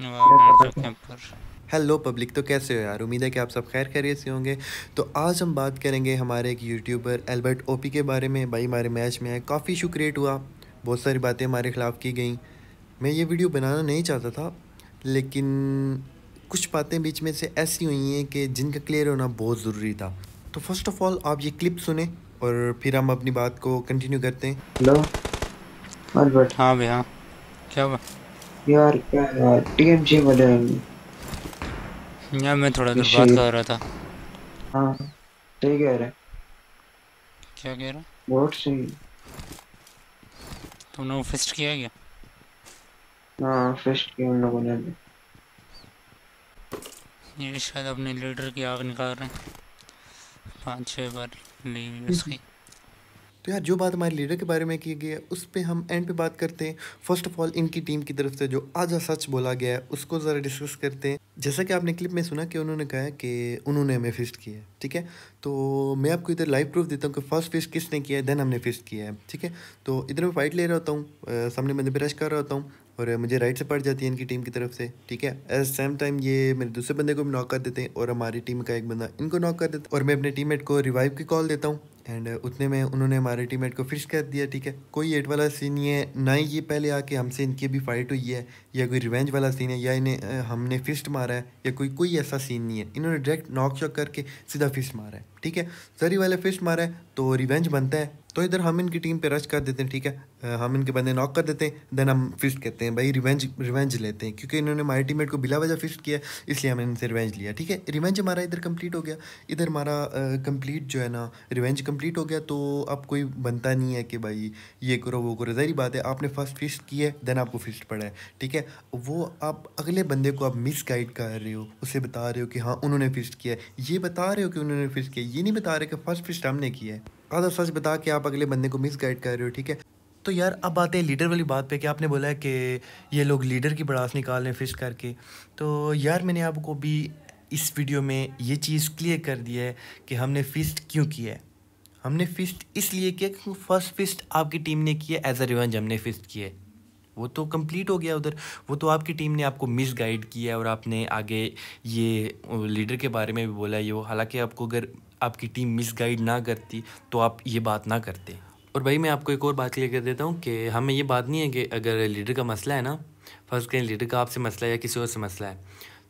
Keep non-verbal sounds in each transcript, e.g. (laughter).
hello तो public (laughs) तो कैसे हो यार उम्मीद है कि आप सब खैर खैरियत से होंगे तो आज हम बात करेंगे हमारे एक यूट्यूबर एल्बर्ट ओपी के बारे में भाई हमारे मैच में काफ़ी शू क्रिएट हुआ बहुत सारी बातें हमारे ख़िलाफ़ की गई मैं ये वीडियो बनाना नहीं चाहता था लेकिन कुछ बातें बीच में से ऐसी हुई हैं कि जिनका क्लियर होना बहुत ज़रूरी था तो फर्स्ट ऑफ़ ऑल आप ये क्लिप सुने और फिर हम अपनी बात को कंटिन्यू करते हैं हेलो हाँ भैया क्या यार क्या यार टीएमजी मजे यार मैं थोड़ा देर बात कर रहा था हाँ सही कह रहा क्या कह रहा बहुत सही तुमने वो फिस्ट किया क्या हाँ फिस्ट किया उन लोगों ने ये शायद अपने लीडर की आग निकाल रहे हैं पांच छह बार ली उसकी तो यार जो बात हमारे लीडर के बारे में की गई है उस पर हम एंड पे बात करते हैं फर्स्ट ऑफ ऑल इनकी टीम की तरफ से जो आज सच बोला गया है उसको ज़रा डिस्कस करते हैं जैसा कि आपने क्लिप में सुना कि उन्होंने कहा कि उन्होंने हमें फिस्ट किया है ठीक है तो मैं आपको इधर लाइव प्रूफ देता हूँ कि फर्स्ट फिस्ट किसने किया है देन हमने फिस्ट किया है ठीक है तो इधर मैं फाइट ले रहा होता हूँ सामने बंदे ब्रश कर रहा होता हूँ और मुझे राइट से पड़ जाती है इनकी टीम की तरफ से ठीक है एट सेम टाइम ये मेरे दूसरे बंदे को भी नॉक कर देते हैं और हमारी टीम का एक बंदा इनको नॉक कर देता है और मैं अपने टीममेट को रिवाइव की कॉल देता हूँ एंड uh, उतने में उन्होंने हमारे टीममेट को फिश कर दिया ठीक है कोई एट वाला सीन नहीं है ना ही ये पहले आके हमसे इनकी भी फाइट हुई है या कोई रिवेंज वाला सीन है या इन्हें हमने फिस्ट मारा है या कोई कोई ऐसा सीन नहीं है इन्होंने डायरेक्ट नॉक शॉक करके सीधा फिश मारा है ठीक है सरी वाले फिश मारा है तो रिवेंज बनता है तो इधर हम इनकी टीम पे रश कर देते हैं ठीक है हम इनके बंदे नॉक कर देते हैं देन हम फिस्ट करते हैं भाई रिवेंज रिवेंज लेते हैं क्योंकि इन्होंने हमारे टीम को बिला वजह फिस्ट किया इसलिए हमने इनसे रिवेंज लिया ठीक है रिवेंज हमारा इधर कंप्लीट हो गया इधर हमारा कंप्लीट जो है ना रिवेंज कंप्लीट हो गया तो अब कोई बनता नहीं है कि भाई ये करो वो करो जहरी बात है आपने फर्स्ट फिस्ट की है देन आपको फिस्ट पड़ा है ठीक है वो आप अगले बंदे को आप मिस गाइड कर रहे हो उसे बता रहे हो कि हाँ उन्होंने फिस्ट किया ये बता रहे हो कि उन्होंने फिस्ट किया ये नहीं बता रहे कि फर्स्ट फिस्ट हमने किया है आधा सच बता के आप अगले बंदे को मिस गाइड कर रहे हो ठीक है तो यार अब आते हैं लीडर वाली बात पे कि आपने बोला है कि ये लोग लीडर की बड़ास निकाल रहे हैं फिश करके तो यार मैंने आपको भी इस वीडियो में ये चीज़ क्लियर कर दी है कि हमने फिस्ट क्यों किया है हमने फिस्ट इसलिए किया क्योंकि फर्स्ट फिस्ट आपकी टीम ने किया एज अ रिवेंज हमने फिस्ट किया वो तो कंप्लीट हो गया उधर वो तो आपकी टीम ने आपको मिस गाइड किया और आपने आगे ये लीडर के बारे में भी बोला ये वो हालांकि आपको अगर आपकी टीम मिस गाइड ना करती तो आप ये बात ना करते और भाई मैं आपको एक और बात क्लियर कर देता हूँ कि हमें ये बात नहीं है कि अगर लीडर का मसला है ना फर्स्ट कहीं लीडर का आपसे मसला है या किसी और से मसला है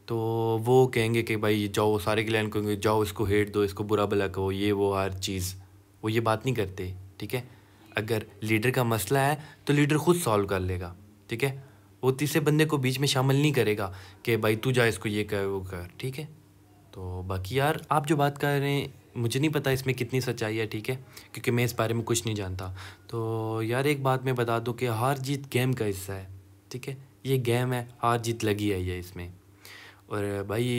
तो वो कहेंगे कि भाई जाओ सारे लाइन कहेंगे जाओ इसको हेट दो इसको बुरा भला कहो ये वो हर चीज़ वो ये बात नहीं करते ठीक है अगर लीडर का मसला है तो लीडर खुद सॉल्व कर लेगा ठीक है वो तीसरे बंदे को बीच में शामिल नहीं करेगा कि भाई तू जा इसको ये कर वो कर ठीक है तो बाकी यार आप जो बात कर रहे हैं मुझे नहीं पता इसमें कितनी सच्चाई है ठीक है क्योंकि मैं इस बारे में कुछ नहीं जानता तो यार एक बात मैं बता दूँ कि हार जीत गेम का हिस्सा है ठीक है ये गेम है हार जीत लगी है ये इसमें और भाई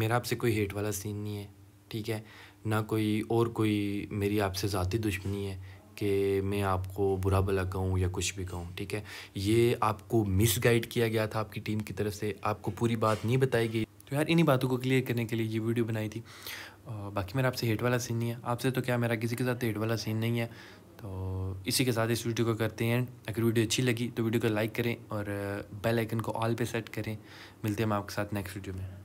मेरा आपसे कोई हेट वाला सीन नहीं है ठीक है ना कोई और कोई मेरी आपसे ज़ाती दुश्मनी है कि मैं आपको बुरा भला कहूँ या कुछ भी कहूँ ठीक है ये आपको मिस गाइड किया गया था आपकी टीम की तरफ से आपको पूरी बात नहीं बताई गई तो यार इन्हीं बातों को क्लियर करने के लिए ये वीडियो बनाई थी बाकी मेरा आपसे हेट वाला सीन नहीं है आपसे तो क्या मेरा किसी के साथ हेट वाला सीन नहीं है तो इसी के साथ इस वीडियो को करते हैं अगर वीडियो अच्छी लगी तो वीडियो को लाइक करें और बेल आइकन को ऑल पे सेट करें मिलते हैं हम आपके साथ नेक्स्ट वीडियो में